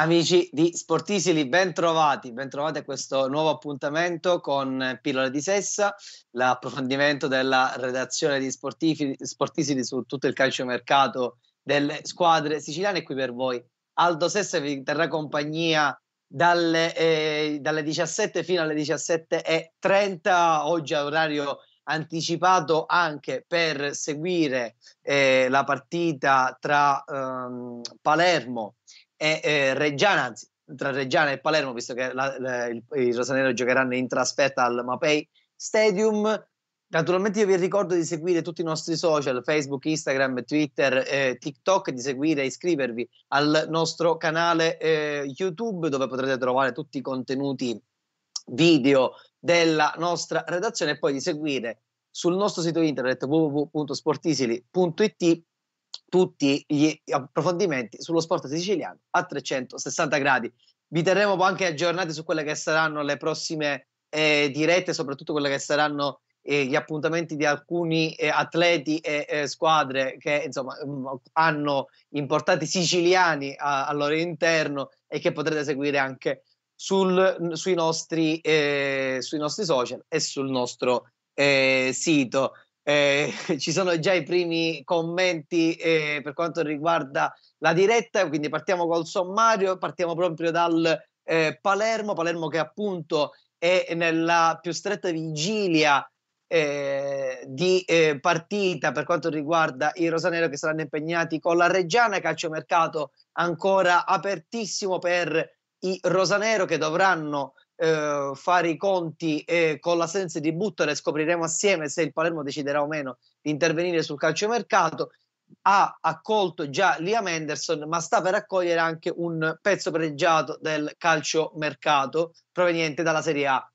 Amici di Sportisili, ben trovati, ben trovati a questo nuovo appuntamento con Pillole di Sessa, l'approfondimento della redazione di Sportisili su tutto il calcio mercato delle squadre siciliane. Qui per voi Aldo Sessa vi terrà compagnia dalle, eh, dalle 17 fino alle 17.30, oggi a orario anticipato anche per seguire eh, la partita tra ehm, Palermo e e eh, Reggiana, anzi, tra Reggiana e Palermo, visto che la, la, il, i rosanero giocheranno in trasferta al Mapei Stadium. Naturalmente io vi ricordo di seguire tutti i nostri social, Facebook, Instagram, Twitter, eh, TikTok, di seguire e iscrivervi al nostro canale eh, YouTube dove potrete trovare tutti i contenuti video della nostra redazione e poi di seguire sul nostro sito internet www.sportisili.it tutti gli approfondimenti sullo sport siciliano a 360 gradi. Vi terremo anche aggiornati su quelle che saranno le prossime eh, dirette, soprattutto quelle che saranno eh, gli appuntamenti di alcuni eh, atleti e eh, squadre che insomma mm, hanno importanti siciliani a, al loro interno e che potrete seguire anche sul, sui, nostri, eh, sui nostri social e sul nostro eh, sito eh, ci sono già i primi commenti eh, per quanto riguarda la diretta, quindi partiamo col sommario, partiamo proprio dal eh, Palermo, Palermo che appunto è nella più stretta vigilia eh, di eh, partita per quanto riguarda i Rosanero che saranno impegnati con la Reggiana, calciomercato ancora apertissimo per i Rosanero che dovranno eh, fare i conti eh, con l'assenza di Buttare, scopriremo assieme se il Palermo deciderà o meno di intervenire sul calciomercato. Ha accolto già Liam Anderson, ma sta per accogliere anche un pezzo pregiato del calciomercato proveniente dalla Serie A.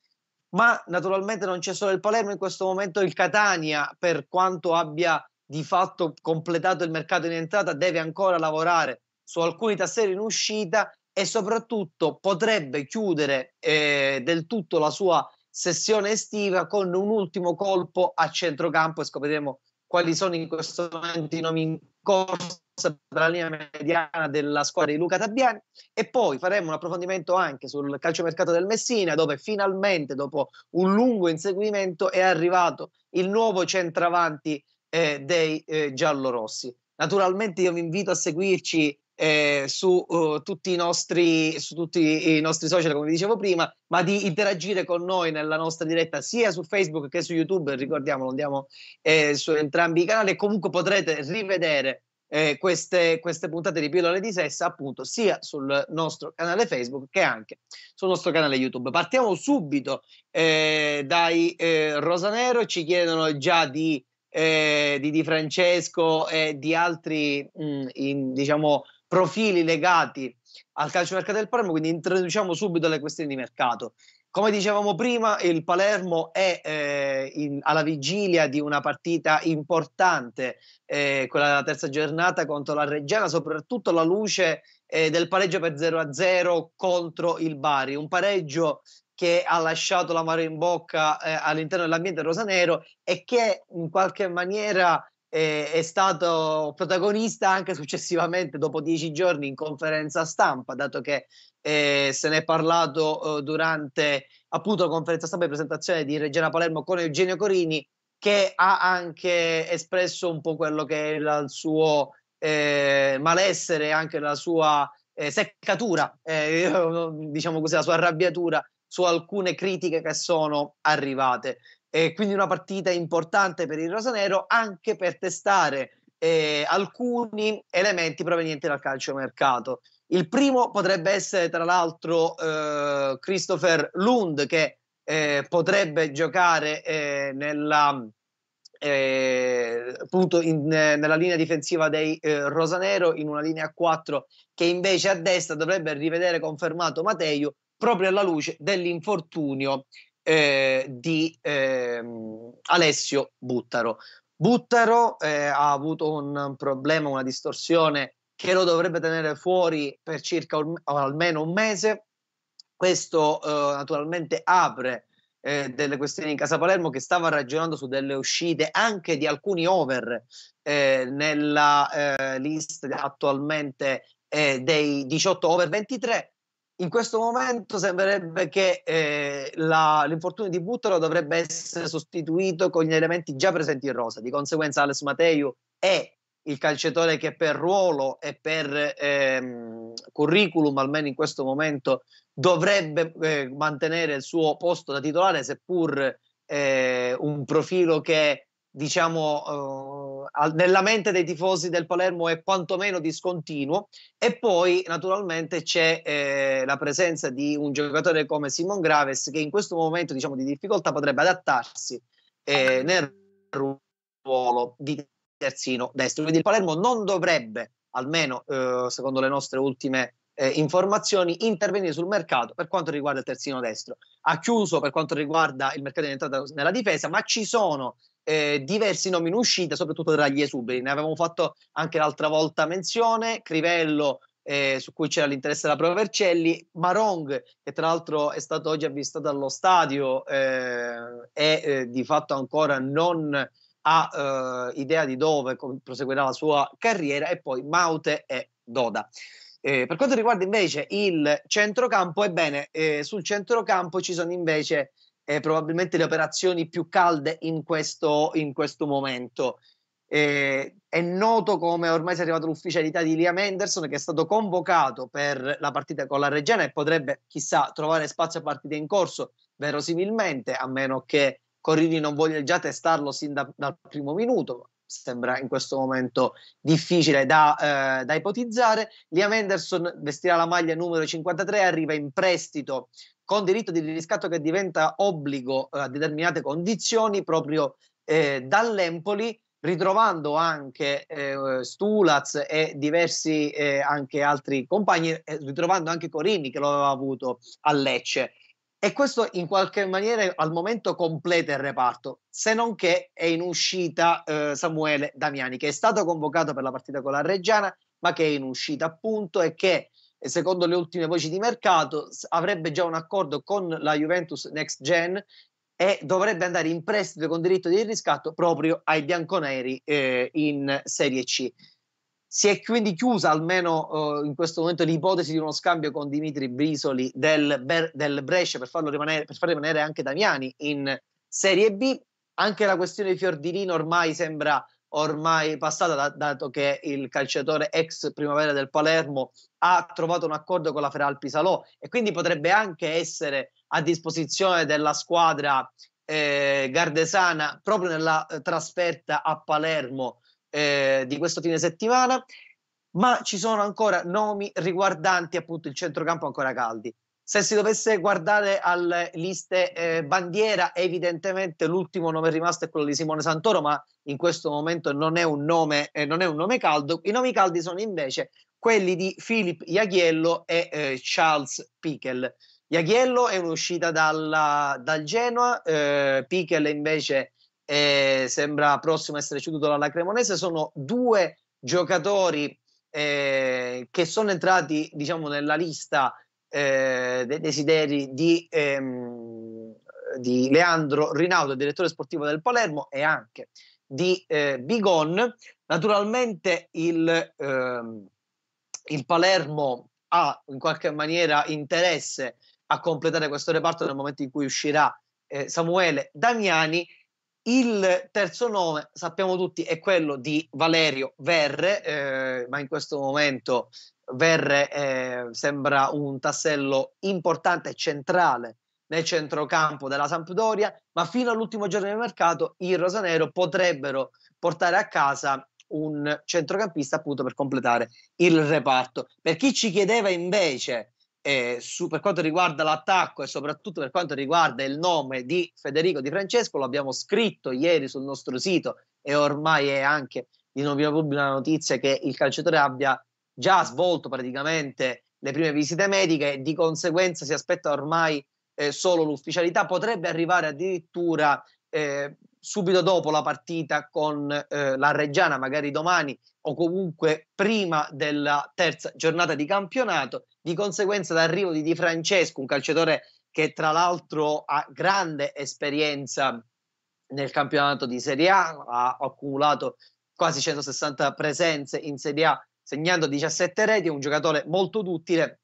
Ma naturalmente non c'è solo il Palermo, in questo momento il Catania, per quanto abbia di fatto completato il mercato in entrata, deve ancora lavorare su alcuni tasseri in uscita e soprattutto potrebbe chiudere eh, del tutto la sua sessione estiva con un ultimo colpo a centrocampo e scopriremo quali sono in questo momento i nomi in corsa dalla linea mediana della squadra di Luca Tabiani e poi faremo un approfondimento anche sul calciomercato del Messina dove finalmente dopo un lungo inseguimento è arrivato il nuovo centravanti eh, dei eh, giallorossi. Naturalmente io vi invito a seguirci eh, su, uh, tutti nostri, su, tutti i nostri, social, come dicevo prima, ma di interagire con noi nella nostra diretta sia su Facebook che su YouTube, ricordiamolo, andiamo eh, su entrambi i canali comunque potrete rivedere eh, queste, queste, puntate di pillole di sessa appunto sia sul nostro canale Facebook che anche sul nostro canale YouTube. Partiamo subito eh, dai eh, Rosanero, ci chiedono già di, eh, di, di Francesco e di altri mh, mm, in, diciamo profili legati al calciomercato del Palermo, quindi introduciamo subito le questioni di mercato. Come dicevamo prima, il Palermo è eh, in, alla vigilia di una partita importante, eh, quella della terza giornata contro la Reggiana, soprattutto alla luce eh, del pareggio per 0-0 contro il Bari, un pareggio che ha lasciato la mare in bocca eh, all'interno dell'ambiente rosanero e che in qualche maniera eh, è stato protagonista anche successivamente, dopo dieci giorni, in conferenza stampa, dato che eh, se ne è parlato eh, durante appunto la conferenza stampa di presentazione di Reggiana Palermo con Eugenio Corini, che ha anche espresso un po' quello che era il suo eh, malessere, anche la sua eh, seccatura, eh, diciamo così, la sua arrabbiatura su alcune critiche che sono arrivate. E quindi una partita importante per il Rosanero anche per testare eh, alcuni elementi provenienti dal calcio mercato. Il primo potrebbe essere tra l'altro eh, Christopher Lund che eh, potrebbe giocare eh, nella, eh, appunto in, eh, nella linea difensiva dei eh, Rosanero in una linea 4 che invece a destra dovrebbe rivedere confermato Mateio proprio alla luce dell'infortunio eh, di ehm, Alessio Buttaro. Buttaro eh, ha avuto un problema, una distorsione che lo dovrebbe tenere fuori per circa un, almeno un mese. Questo eh, naturalmente apre eh, delle questioni in Casa Palermo che stava ragionando su delle uscite anche di alcuni over eh, nella eh, lista attualmente eh, dei 18 over 23 in questo momento sembrerebbe che eh, la, l'infortunio di Buttaro dovrebbe essere sostituito con gli elementi già presenti in rosa. Di conseguenza, Alex Mateiu è il calciatore che per ruolo e per ehm, curriculum, almeno in questo momento, dovrebbe eh, mantenere il suo posto da titolare, seppur eh, un profilo che diciamo eh, al, nella mente dei tifosi del Palermo è quantomeno discontinuo e poi naturalmente c'è eh, la presenza di un giocatore come Simon Graves che in questo momento diciamo, di difficoltà potrebbe adattarsi eh, nel ruolo di terzino destro. Quindi il Palermo non dovrebbe, almeno eh, secondo le nostre ultime eh, informazioni, intervenire sul mercato per quanto riguarda il terzino destro. Ha chiuso per quanto riguarda il mercato di entrata nella difesa, ma ci sono eh, diversi nomi in uscita, soprattutto tra gli esuberi. Ne avevamo fatto anche l'altra volta menzione, Crivello, eh, su cui c'era l'interesse della prova Vercelli, Marong, che tra l'altro è stato oggi avvistato allo stadio eh, e eh, di fatto ancora non ha eh, idea di dove proseguirà la sua carriera, e poi Maute e Doda. Eh, per quanto riguarda invece il centrocampo, ebbene, sul centrocampo ci sono invece eh, probabilmente le operazioni più calde in questo, in questo momento. Eh, è noto come ormai sia arrivata l'ufficialità di Liam Henderson che è stato convocato per la partita con la Reggiana e potrebbe chissà trovare spazio a partite in corso verosimilmente a meno che Corrini non voglia già testarlo sin da, dal primo minuto sembra in questo momento difficile da, eh, da, ipotizzare. Liam Anderson vestirà la maglia numero 53, arriva in prestito con diritto di riscatto che diventa obbligo a determinate condizioni proprio eh, dall'Empoli, ritrovando anche eh, Stulaz e diversi eh, anche altri compagni, ritrovando anche Corini che lo aveva avuto a Lecce. E questo in qualche maniera al momento completa il reparto, se non che è in uscita eh, Samuele Damiani, che è stato convocato per la partita con la Reggiana, ma che è in uscita appunto e che e secondo le ultime voci di mercato avrebbe già un accordo con la Juventus Next Gen e dovrebbe andare in prestito con diritto di riscatto proprio ai bianconeri eh, in Serie C. Si è quindi chiusa almeno eh, in questo momento l'ipotesi di uno scambio con Dimitri Brisoli del, Ber- del Brescia per, farlo rimanere, per far rimanere anche Damiani in Serie B. Anche la questione di Fiordilino ormai sembra ormai passata, dato che il calciatore ex primavera del Palermo ha trovato un accordo con la Feral Pisalò e quindi potrebbe anche essere a disposizione della squadra eh, gardesana proprio nella eh, trasferta a Palermo eh, di questo fine settimana. Ma ci sono ancora nomi riguardanti appunto il centrocampo ancora caldi. Se si dovesse guardare alle liste eh, bandiera, evidentemente l'ultimo nome rimasto è quello di Simone Santoro, ma in questo momento non è un nome, eh, è un nome caldo. I nomi caldi sono invece quelli di Filip Iaghiello e eh, Charles Pichel. Iaghiello è un'uscita dalla, dal Genoa, eh, Pichel invece eh, sembra prossimo a essere ceduto dalla Cremonese. Sono due giocatori eh, che sono entrati diciamo, nella lista eh, dei desideri di, ehm, di, Leandro Rinaudo, direttore sportivo del Palermo, e anche di eh, Bigon. Naturalmente il, ehm, il Palermo ha in qualche maniera interesse a completare questo reparto nel momento in cui uscirà eh, Samuele Damiani il terzo nome, sappiamo tutti, è quello di Valerio Verre, eh, ma in questo momento Verre eh, sembra un tassello importante e centrale nel centrocampo della Sampdoria, ma fino all'ultimo giorno del mercato i rosanero potrebbero portare a casa un centrocampista appunto per completare il reparto. Per chi ci chiedeva invece eh, su, per quanto riguarda l'attacco e soprattutto per quanto riguarda il nome di Federico Di Francesco, lo abbiamo scritto ieri sul nostro sito e ormai è anche in opinione pubblica la notizia che il calciatore abbia già svolto praticamente le prime visite mediche e di conseguenza si aspetta ormai eh, solo l'ufficialità, potrebbe arrivare addirittura eh, subito dopo la partita con eh, la Reggiana, magari domani o comunque prima della terza giornata di campionato. Di conseguenza, l'arrivo di Di Francesco, un calciatore che tra l'altro ha grande esperienza nel campionato di Serie A, ha accumulato quasi 160 presenze in Serie A, segnando 17 reti, è un giocatore molto duttile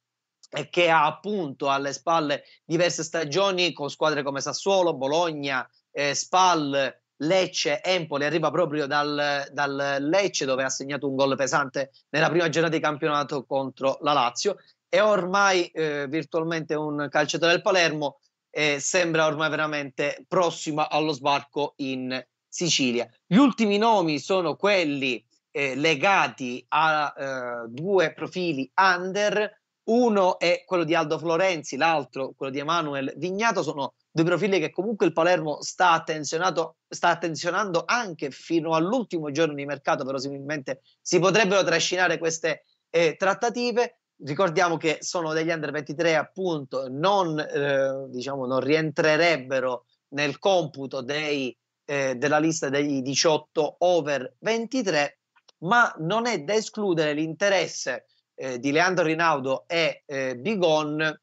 e che ha appunto alle spalle diverse stagioni con squadre come Sassuolo, Bologna, eh, Spal, Lecce, Empoli, arriva proprio dal, dal Lecce dove ha segnato un gol pesante nella prima giornata di campionato contro la Lazio. È ormai eh, virtualmente un calciatore del Palermo, eh, sembra ormai veramente prossimo allo sbarco in Sicilia. Gli ultimi nomi sono quelli eh, legati a eh, due profili under, uno è quello di Aldo Florenzi, l'altro quello di Emanuele Vignato, sono due profili che comunque il Palermo sta, sta attenzionando anche fino all'ultimo giorno di mercato, verosimilmente si potrebbero trascinare queste eh, trattative. Ricordiamo che sono degli under 23, appunto, non, eh, diciamo, non rientrerebbero nel computo dei, eh, della lista degli 18 over 23, ma non è da escludere l'interesse eh, di Leandro Rinaudo e eh, Bigon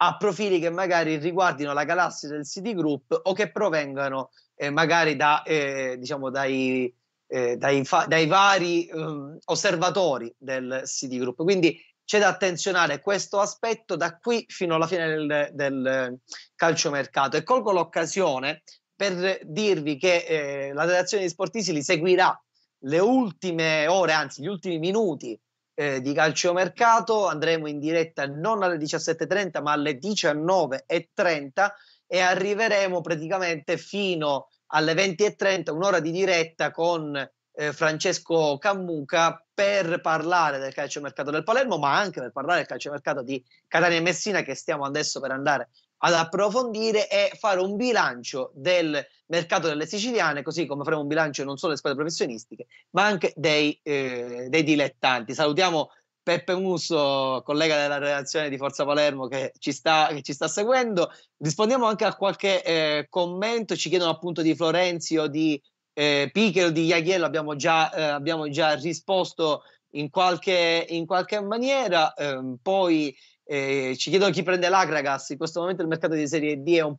a profili che magari riguardino la galassia del City Group o che provengano eh, magari da, eh, diciamo dai, eh, dai, fa- dai, vari um, osservatori del City Group. Quindi c'è da attenzionare questo aspetto da qui fino alla fine del, del calciomercato e colgo l'occasione per dirvi che eh, la redazione di Sportisi li seguirà le ultime ore, anzi gli ultimi minuti eh, di calciomercato. Andremo in diretta non alle 17.30 ma alle 19.30 e arriveremo praticamente fino alle 20.30, un'ora di diretta con eh, Francesco Cammuca per parlare del calciomercato del Palermo, ma anche per parlare del calciomercato di Catania e Messina che stiamo adesso per andare ad approfondire e fare un bilancio del mercato delle siciliane, così come faremo un bilancio non solo delle squadre professionistiche, ma anche dei, eh, dei dilettanti. Salutiamo Peppe Musso, collega della redazione di Forza Palermo che ci sta, che ci sta seguendo. Rispondiamo anche a qualche eh, commento, ci chiedono appunto di Florenzio, di eh, Pichero, di Iaghiello, abbiamo già, eh, abbiamo già risposto in qualche, in qualche maniera. Eh, poi eh, ci chiedono chi prende l'Agragas. In questo momento il mercato di Serie D è un,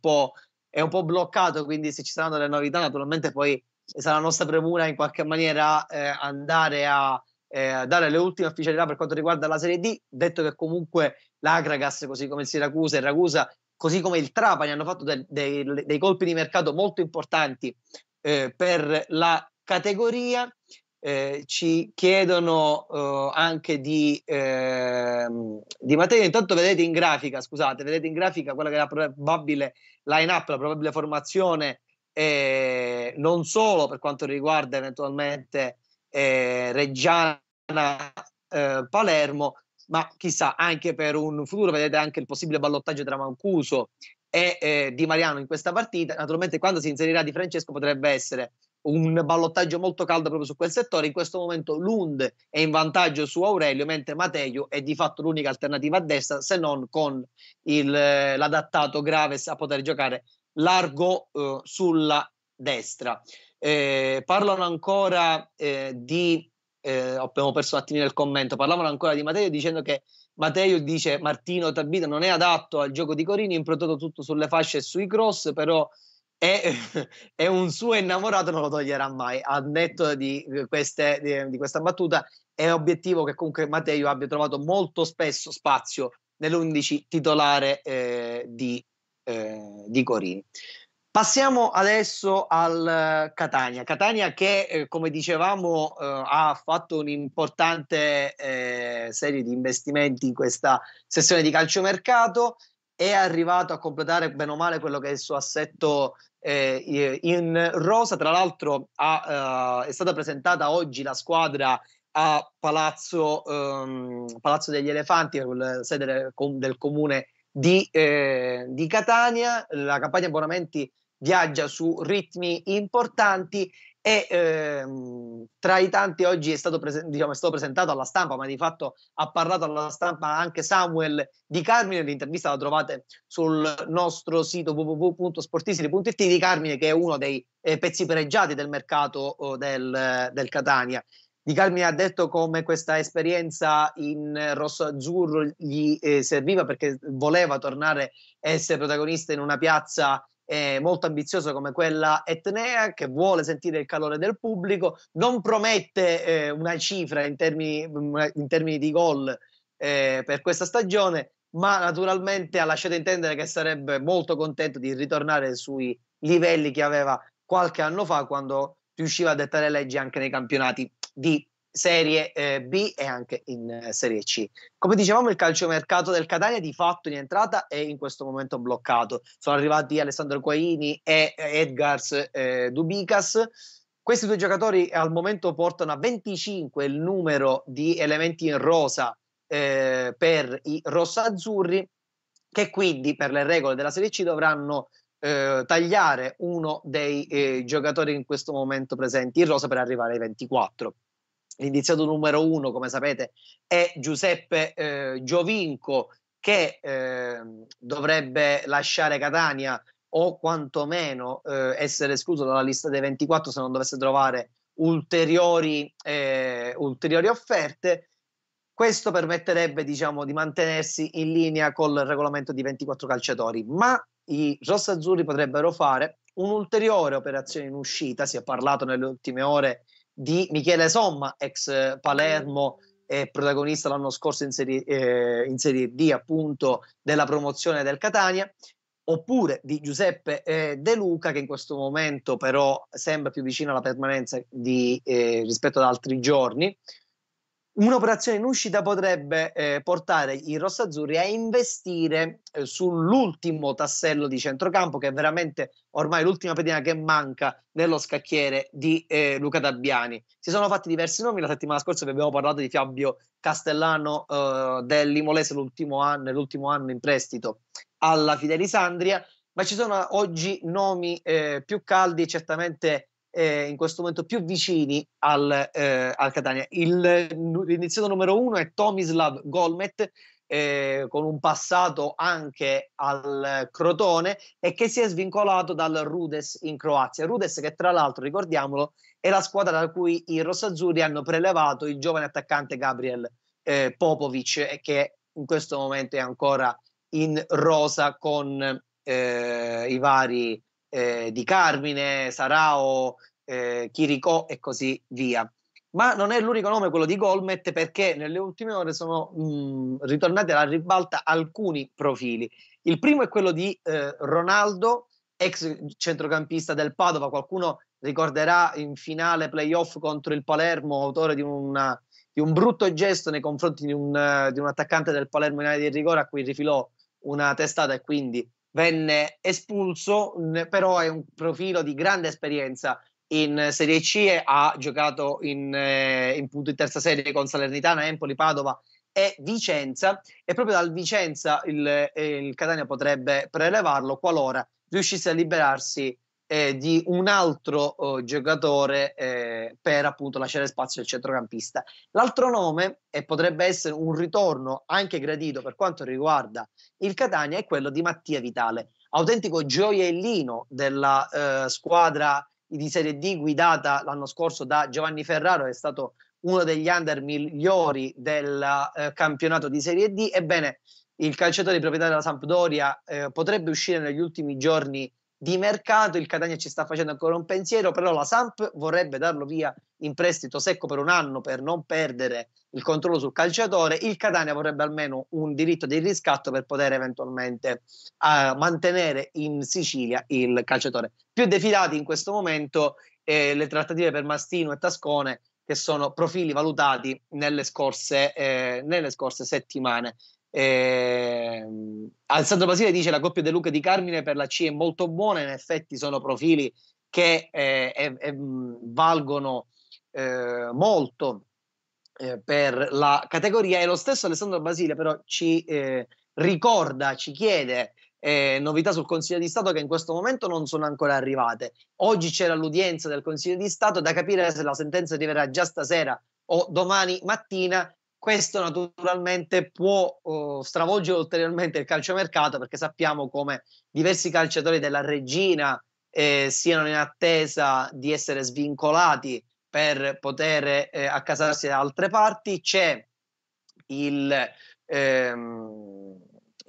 è un po', bloccato, quindi se ci saranno delle novità, naturalmente poi sarà nostra premura in qualche maniera eh, andare a eh, dare le ultime ufficialità per quanto riguarda la Serie D, detto che comunque l'Agragas, così come il Siracusa e il Ragusa, così come il Trapani, hanno fatto dei, dei, dei colpi di mercato molto importanti eh, per la categoria eh, ci chiedono eh, anche di, ehm, di materia. Intanto vedete in grafica, scusate, vedete in grafica quella che è la probabile line-up, la probabile formazione, eh, non solo per quanto riguarda eventualmente eh, Reggiana eh, Palermo, ma chissà anche per un futuro, vedete anche il possibile ballottaggio tra Mancuso e eh, Di Mariano in questa partita. Naturalmente quando si inserirà Di Francesco potrebbe essere un ballottaggio molto caldo proprio su quel settore. In questo momento Lund è in vantaggio su Aurelio, mentre Mateio è di fatto l'unica alternativa a destra, se non con il, eh, l'adattato Graves a poter giocare largo eh, sulla destra. Eh, parlano ancora eh, di, eh, abbiamo perso un attimino il commento, parlavano ancora di Mateio dicendo che Matteo dice Martino Tabita non è adatto al gioco di Corini, improntato tutto sulle fasce e sui cross, però è, e, un suo innamorato non lo toglierà mai. Al netto di, eh, queste, di, di questa battuta, è obiettivo che comunque Matteo abbia trovato molto spesso spazio nell'11 titolare eh, di, eh, di, Corini. Passiamo adesso al eh, Catania. Catania che, eh, come dicevamo, eh, ha fatto un'importante serie di investimenti in questa sessione di calciomercato è arrivato a completare bene o male quello che è il suo assetto eh, eh, in rosa. Tra l'altro ha, eh, è stata presentata oggi la squadra a Palazzo, ehm, Palazzo degli Elefanti, sede del, del comune di, eh, di Catania. La campagna abbonamenti viaggia su ritmi importanti e ehm, tra i tanti oggi è stato, prese- diciamo, è stato, presentato alla stampa, ma di fatto ha parlato alla stampa anche Samuel Di Carmine, l'intervista la trovate sul nostro sito www.sportisili.it di Carmine che è uno dei eh, pezzi pregiati del mercato del, del, Catania. Di Carmine ha detto come questa esperienza in rosso-azzurro gli eh, serviva perché voleva tornare a essere protagonista in una piazza eh, molto ambiziosa come quella etnea che vuole sentire il calore del pubblico, non promette eh, una cifra in termini, mm, in termini di gol eh, per questa stagione, ma naturalmente ha lasciato intendere che sarebbe molto contento di ritornare sui livelli che aveva qualche anno fa quando riusciva a dettare leggi anche nei campionati di Serie eh, B e anche in eh, Serie C. Come dicevamo, il calciomercato del Catania di fatto in entrata è in questo momento bloccato. Sono arrivati Alessandro Guaini e eh, Edgars eh, Dubicas. Questi due giocatori al momento portano a 25 il numero di elementi in rosa per i rossa-azzurri, che quindi per le regole della Serie C dovranno eh, tagliare uno dei eh, giocatori in questo momento presenti in rosa per arrivare ai 24. L'indiziato numero uno, come sapete, è Giuseppe eh, Giovinco che eh, dovrebbe lasciare Catania o quantomeno eh, essere escluso dalla lista dei 24 se non dovesse trovare ulteriori, eh, ulteriori offerte. Questo permetterebbe diciamo, di mantenersi in linea col regolamento di 24 calciatori, ma i rossazzurri potrebbero fare un'ulteriore operazione in uscita, si è parlato nelle ultime ore di di Michele Somma, ex eh, Palermo e protagonista l'anno scorso in serie, eh, in serie, D appunto della promozione del Catania oppure di Giuseppe eh, De Luca che in questo momento però sembra più vicino alla permanenza di, eh, rispetto ad altri giorni un'operazione in uscita potrebbe eh, portare i rossazzurri a investire eh, sull'ultimo tassello di centrocampo che è veramente ormai l'ultima pedina che manca nello scacchiere di eh, Luca Dabbiani. Si sono fatti diversi nomi, la settimana scorsa vi abbiamo parlato di Fabio Castellano eh, dell'Imolese l'ultimo anno, l'ultimo anno in prestito alla Fidelisandria, ma ci sono oggi nomi eh, più caldi certamente eh, in questo momento più vicini al, eh, al Catania. Il, l'iniziato numero uno è Tomislav Golmet, eh, con un passato anche al Crotone e che si è svincolato dal Rudes in Croazia. Rudes che tra l'altro, ricordiamolo, è la squadra da cui i rossazzurri hanno prelevato il giovane attaccante Gabriel eh, Popovic che in questo momento è ancora in rosa con eh, i vari eh, di Carmine, Sarao, eh, Chiricò e così via. Ma non è l'unico nome quello di Golmet perché nelle ultime ore sono mh, mm, ritornati alla ribalta alcuni profili. Il primo è quello di eh, Ronaldo, ex centrocampista del Padova, qualcuno ricorderà in finale playoff contro il Palermo, autore di, una, di un brutto gesto nei confronti di un, uh, di un, attaccante del Palermo in area di rigore a cui rifilò una testata e quindi venne espulso, però è un profilo di grande esperienza in Serie C e ha giocato in, eh, in, in terza serie con Salernitana, Empoli, Padova e Vicenza e proprio dal Vicenza il, eh, il Catania potrebbe prelevarlo qualora riuscisse a liberarsi eh, di un altro eh, giocatore eh, per appunto lasciare spazio al centrocampista. L'altro nome, e potrebbe essere un ritorno anche gradito per quanto riguarda il Catania, è quello di Mattia Vitale, autentico gioiellino della eh, squadra di Serie D guidata l'anno scorso da Giovanni Ferraro, è stato uno degli under migliori del eh, campionato di Serie D. Ebbene, il calciatore di proprietà della Sampdoria eh, potrebbe uscire negli ultimi giorni di mercato il Catania ci sta facendo ancora un pensiero, però la Samp vorrebbe darlo via in prestito secco per un anno per non perdere il controllo sul calciatore, il Catania vorrebbe almeno un diritto di riscatto per poter eventualmente uh, mantenere in Sicilia il calciatore. Più defilati in questo momento eh, le trattative per Mastino e Tascone, che sono profili valutati nelle scorse, eh, nelle scorse settimane. Eh, Alessandro Basile dice la coppia De Luca e di Carmine per la C è molto buona, in effetti sono profili che eh, mm, eh, valgono molto eh, per la categoria e lo stesso Alessandro Basile però ci eh, ricorda, ci chiede eh, novità sul Consiglio di Stato che in questo momento non sono ancora arrivate. Oggi c'era l'udienza del Consiglio di Stato, da capire se la sentenza arriverà già stasera o domani mattina questo naturalmente può uh, stravolgere ulteriormente il calciomercato perché sappiamo come diversi calciatori della Regina eh, siano in attesa di essere svincolati per poter eh, accasarsi da altre parti. C'è il, ehm,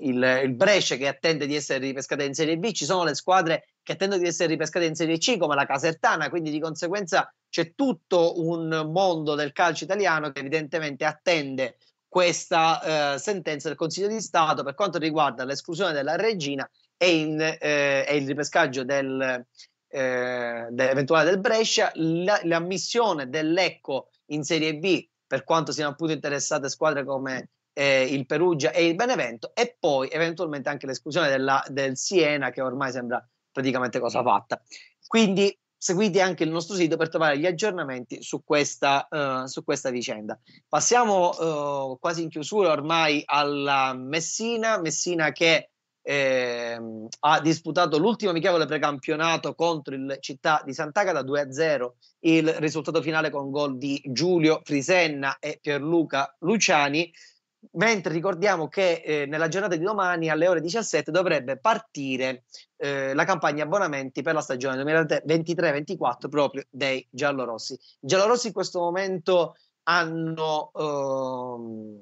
il, il Brescia che attende di essere ripescata in Serie B, ci sono le squadre che attendono di essere ripescate in Serie C come la Casertana, quindi di conseguenza c'è tutto un mondo del calcio italiano che evidentemente attende questa eh, sentenza del Consiglio di Stato per quanto riguarda l'esclusione della Regina e, in, eh, e il ripescaggio del, eh, eventuale del Brescia, la, l'ammissione dell'Ecco in Serie B per quanto siano appunto interessate squadre come eh, il Perugia e il Benevento e poi eventualmente anche l'esclusione della, del Siena che ormai sembra praticamente cosa mm. fatta. Quindi seguite anche il nostro sito per trovare gli aggiornamenti su questa, uh, su questa vicenda. Passiamo uh, quasi in chiusura ormai alla Messina, Messina che eh, ha disputato l'ultimo amichevole precampionato contro il Città di Sant'Agata 2-0, il risultato finale con gol di Giulio Frisenna e Pierluca Luciani mentre ricordiamo che eh, nella giornata di domani alle ore 17 dovrebbe partire eh, la campagna abbonamenti per la stagione 2023 2024 proprio dei giallorossi. I giallorossi in questo momento hanno ehm,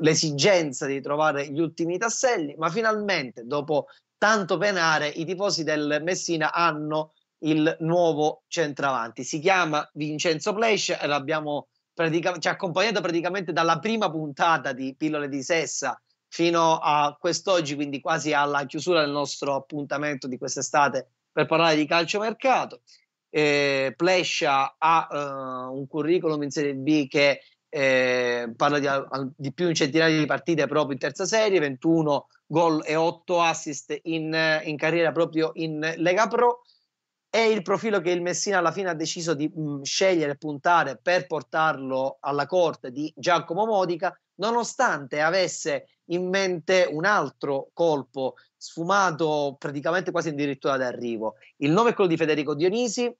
l'esigenza di trovare gli ultimi tasselli, ma finalmente dopo tanto penare i tifosi del Messina hanno il nuovo centravanti. Si chiama Vincenzo Plesce e l'abbiamo pratica- ci ha accompagnato praticamente dalla prima puntata di Pillole di Sessa fino a quest'oggi, quindi quasi alla chiusura del nostro appuntamento di quest'estate per parlare di calciomercato. Eh, Plescia ha eh, un curriculum in Serie B che eh, parla di, di, più di un centinaio di partite proprio in terza serie, 21 gol e 8 assist in, in carriera proprio in Lega Pro è il profilo che il Messina alla fine ha deciso di mh, scegliere e puntare per portarlo alla corte di Giacomo Modica, nonostante avesse in mente un altro colpo sfumato praticamente quasi addirittura d'arrivo. Il nome è quello di Federico Dionisi,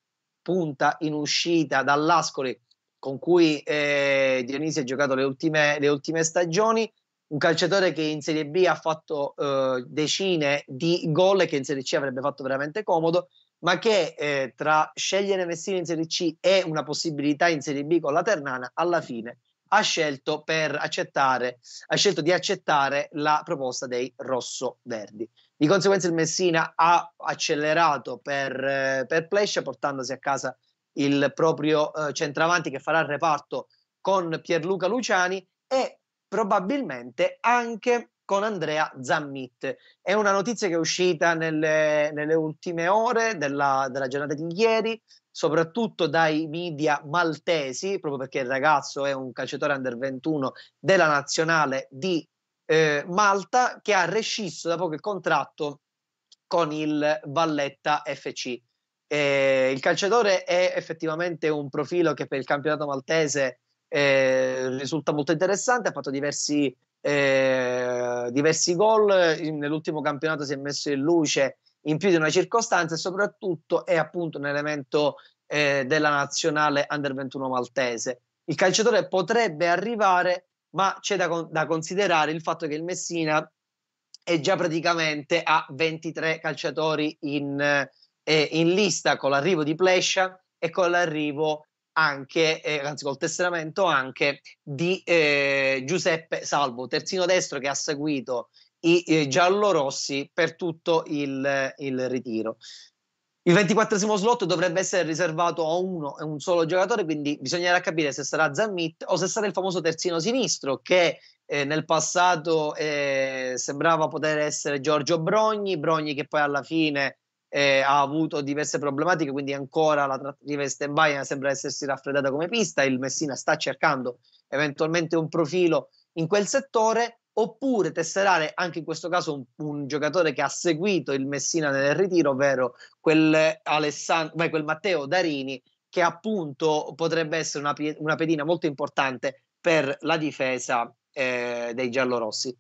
punta in uscita dall'Ascoli con cui eh, Dionisi ha giocato le ultime, le ultime stagioni, un calciatore che in Serie B ha fatto eh, decine di gol e che in Serie C avrebbe fatto veramente comodo ma che eh, tra scegliere Messina in Serie C e una possibilità in Serie B con la Ternana, alla fine ha scelto, per accettare, ha scelto di accettare la proposta dei rosso-verdi. Di conseguenza il Messina ha accelerato per, eh, per Plescia portandosi a casa il proprio eh, centravanti che farà il reparto con Pierluca Luciani e probabilmente anche con Andrea Zammit. È una notizia che è uscita nelle, nelle ultime ore della, della giornata di ieri, soprattutto dai media maltesi, proprio perché il ragazzo è un calciatore under 21 della nazionale di eh, Malta, che ha rescisso da poco il contratto con il Valletta FC. Eh, il calciatore è effettivamente un profilo che per il campionato maltese eh, risulta molto interessante, ha fatto diversi eh, diversi gol, nell'ultimo campionato si è messo in luce in più di una circostanza e soprattutto è appunto un elemento eh, della nazionale under 21 maltese. Il calciatore potrebbe arrivare, ma c'è da, da considerare il fatto che il Messina è già praticamente a 23 calciatori in, eh, in lista con l'arrivo di Plescia e con l'arrivo anche, eh, anzi col tesseramento anche di eh, Giuseppe Salvo, terzino destro che ha seguito i eh, giallorossi per tutto il, il ritiro. Il ventiquattresimo slot dovrebbe essere riservato a uno e un solo giocatore, quindi bisognerà capire se sarà Zammit o se sarà il famoso terzino sinistro che eh, nel passato eh, sembrava poter essere Giorgio Brogni, Brogni che poi alla fine eh, ha avuto diverse problematiche, quindi ancora la trattativa in stand-by sembra essersi raffreddata come pista, il Messina sta cercando eventualmente un profilo in quel settore, oppure tesserare anche in questo caso un, un giocatore che ha seguito il Messina nel ritiro, ovvero quel, beh, quel Matteo Darini, che appunto potrebbe essere una, una pedina molto importante per la difesa eh, dei giallorossi.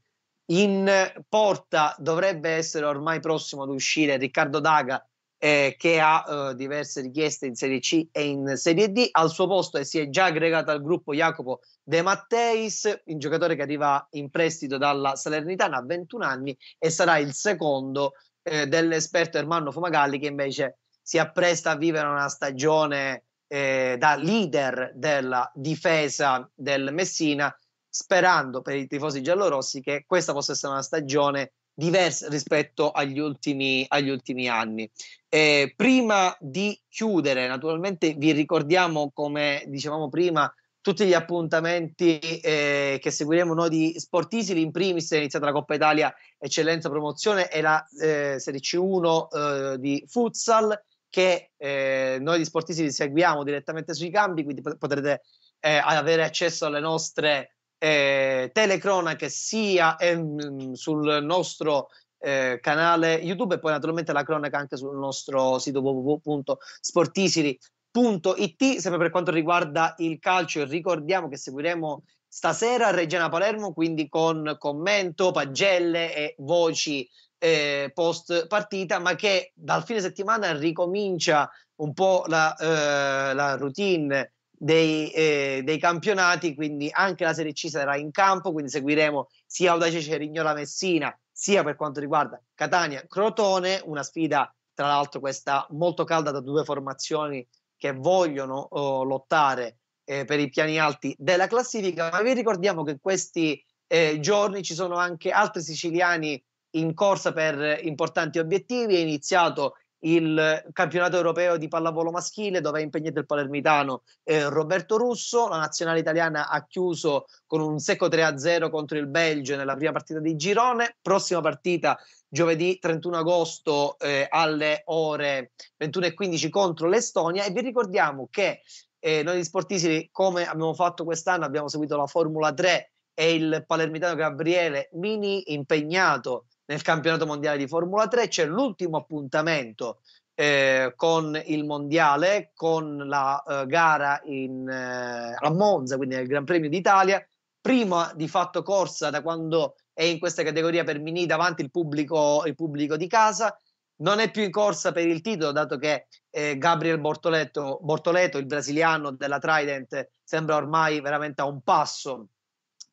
In porta dovrebbe essere ormai prossimo ad uscire Riccardo Daga eh, che ha eh, diverse richieste in Serie C e in Serie D. Al suo posto eh, si è già aggregato al gruppo Jacopo De Matteis, un giocatore che arriva in prestito dalla Salernitana a 21 anni e sarà il secondo eh, dell'esperto Ermanno Fumagalli che invece si appresta a vivere una stagione eh, da leader della difesa del Messina sperando per i tifosi giallorossi che questa possa essere una stagione diversa rispetto agli ultimi, agli ultimi anni. Eh, prima di chiudere, naturalmente vi ricordiamo, come dicevamo prima, tutti gli appuntamenti eh, che seguiremo noi di Sportisili, in primis è iniziata la Coppa Italia Eccellenza Promozione e la eh, Serie C1 eh, di Futsal che eh, noi di Sportisili seguiamo direttamente sui campi, quindi potrete eh, avere accesso alle nostre eh, telecronache sia ehm, sul nostro eh, canale YouTube e poi naturalmente la cronaca anche sul nostro sito www.sportisili.it. sempre per quanto riguarda il calcio ricordiamo che seguiremo stasera Reggiana Palermo quindi con commento, pagelle e voci eh, post partita ma che dal fine settimana ricomincia un po' la, eh, la routine dei, eh, dei, campionati, quindi anche la Serie C sarà in campo, quindi seguiremo sia Audace Cerignola Messina, sia per quanto riguarda Catania Crotone, una sfida tra l'altro questa molto calda da due formazioni che vogliono oh, lottare eh, per i piani alti della classifica, ma vi ricordiamo che in questi eh, giorni ci sono anche altri siciliani in corsa per importanti obiettivi, è iniziato il campionato europeo di pallavolo maschile dove è impegnato il palermitano eh, Roberto Russo, la nazionale italiana ha chiuso con un secco 3-0 contro il Belgio nella prima partita di girone, prossima partita giovedì 31 agosto eh, alle ore 21.15 contro l'Estonia e vi ricordiamo che eh, noi sportisti come abbiamo fatto quest'anno abbiamo seguito la Formula 3 e il palermitano Gabriele Mini impegnato nel campionato mondiale di Formula 3, c'è l'ultimo appuntamento eh, con il mondiale, con la eh, gara in, eh, a Monza, quindi nel Gran Premio d'Italia, prima di fatto corsa da quando è in questa categoria per Mini davanti il pubblico, il pubblico di casa, non è più in corsa per il titolo, dato che eh, Gabriel Bortoletto, Bortoleto, il brasiliano della Trident, sembra ormai veramente a un passo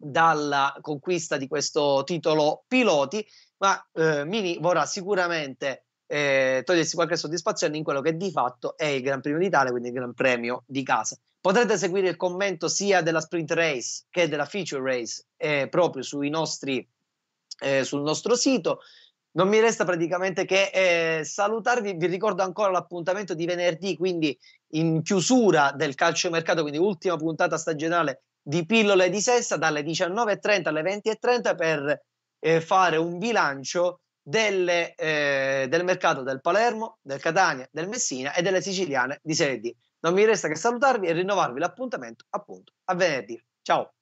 dalla conquista di questo titolo piloti, ma eh, Mini vorrà sicuramente eh, togliersi qualche soddisfazione in quello che di fatto è il Gran Premio d'Italia, quindi il Gran Premio di casa. Potrete seguire il commento sia della sprint race che della feature race eh, proprio sui nostri, eh, sul nostro sito. Non mi resta praticamente che eh, salutarvi, vi ricordo ancora l'appuntamento di venerdì, quindi in chiusura del calciomercato, quindi ultima puntata stagionale di pillole di sesta dalle 19.30 alle 20.30 per eh, fare un bilancio delle, eh, del mercato del Palermo, del Catania, del Messina e delle siciliane di Serie D. Non mi resta che salutarvi e rinnovarvi l'appuntamento appunto a venerdì. Ciao!